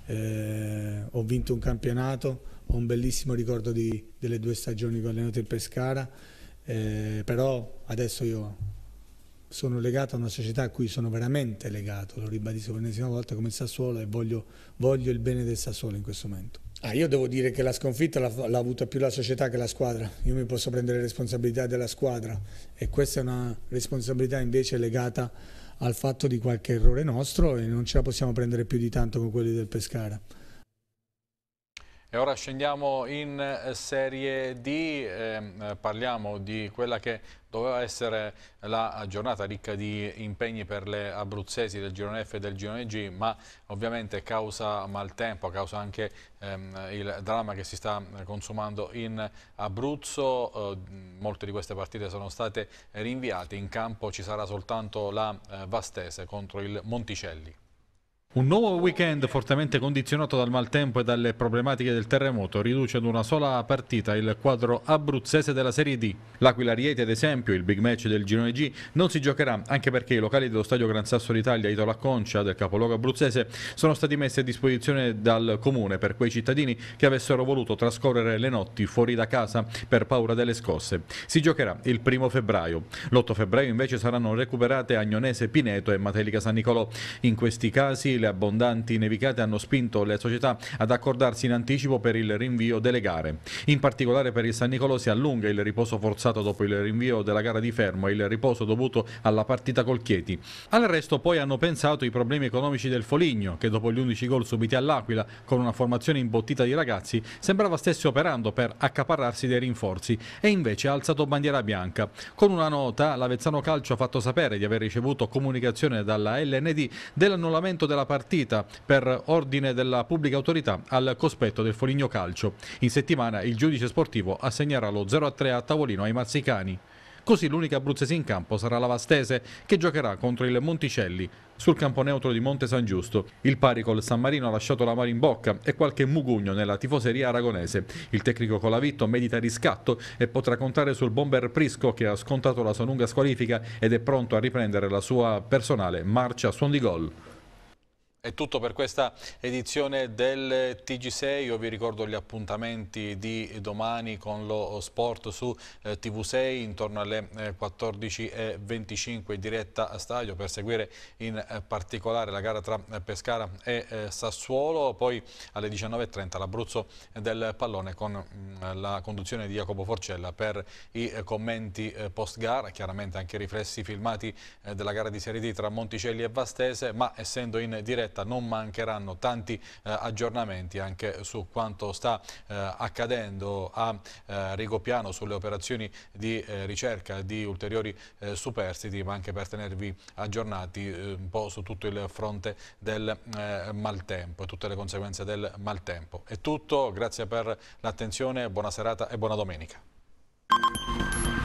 Eh, ho vinto un campionato, ho un bellissimo ricordo di, delle due stagioni che ho allenato in Pescara, eh, però adesso io sono legato a una società a cui sono veramente legato, lo ribadisco per l'ennesima volta come Sassuolo e voglio, voglio il bene del Sassuolo in questo momento. Ah, io devo dire che la sconfitta l'ha, avuta più la società che la squadra. Io mi posso prendere responsabilità della squadra e questa è una responsabilità invece legata al fatto di qualche errore nostro e non ce la possiamo prendere più di tanto con quelli del Pescara. E ora scendiamo in eh, Serie D, eh, parliamo di quella che doveva essere la giornata ricca di impegni per le abruzzesi del girone F e del girone G, ma ovviamente causa maltempo, causa anche ehm, il dramma che si sta consumando in Abruzzo, eh, molte di queste partite sono state rinviate, in campo ci sarà soltanto la eh, Vastese contro il Monticelli. Un nuovo weekend fortemente condizionato dal maltempo e dalle problematiche del terremoto riduce ad una sola partita il quadro abruzzese della Serie D. L'Aquila Rieti, ad esempio, il big match del girone G, non si giocherà anche perché i locali dello stadio Gran Sasso d'Italia Itola Concia del capoluogo abruzzese sono stati messi a disposizione dal comune per quei cittadini che avessero voluto trascorrere le notti fuori da casa per paura delle scosse. Si giocherà il primo febbraio. L'8 febbraio invece saranno recuperate Agnonese Pineto e Matelica San Nicolò. In questi casi le abbondanti nevicate hanno spinto le società ad accordarsi in anticipo per il rinvio delle gare. In particolare per il San Nicolò si allunga il riposo forzato dopo il rinvio della gara di Fermo e il riposo dovuto alla partita col Chieti. Al resto poi hanno pensato i problemi economici del Foligno, che dopo gli 11 gol subiti all'Aquila con una formazione imbottita di ragazzi sembrava stesse operando per accaparrarsi dei rinforzi e invece ha alzato bandiera bianca. Con una nota l'Avezzano Calcio ha fatto sapere di aver ricevuto comunicazione dalla LND dell'annullamento della partita per ordine della pubblica autorità al cospetto del Foligno Calcio. In settimana il giudice sportivo assegnerà lo 0-3 a tavolino ai mazzicani. Così l'unica abruzzese in campo sarà la Vastese che giocherà contro il Monticelli sul campo neutro di Monte San Giusto. Il pari col San Marino ha lasciato la mano in bocca e qualche mugugno nella tifoseria aragonese. Il tecnico Colavitto medita riscatto e potrà contare sul bomber Prisco che ha scontato la sua lunga squalifica ed è pronto a riprendere la sua personale marcia a suon di gol. È tutto per questa edizione del TG6, io vi ricordo gli appuntamenti di domani con lo sport su eh, TV6 intorno alle 14.25 eh, diretta a stadio per seguire in eh, particolare la gara tra Pescara e Sassuolo, poi alle 19.30 l'Abruzzo del pallone con mm, la conduzione di Jacopo Forcella per i commenti post gara, chiaramente anche riflessi filmati della gara di Serie D tra Monticelli e Vastese, ma essendo in diretta diretta non mancheranno tanti eh, aggiornamenti anche su quanto sta eh, accadendo a eh, Rigopiano sulle operazioni di eh, ricerca di ulteriori eh, superstiti ma anche per tenervi aggiornati eh, un po' su tutto il fronte del maltempo e tutte le conseguenze del maltempo. È tutto, grazie per l'attenzione, buona serata e buona domenica.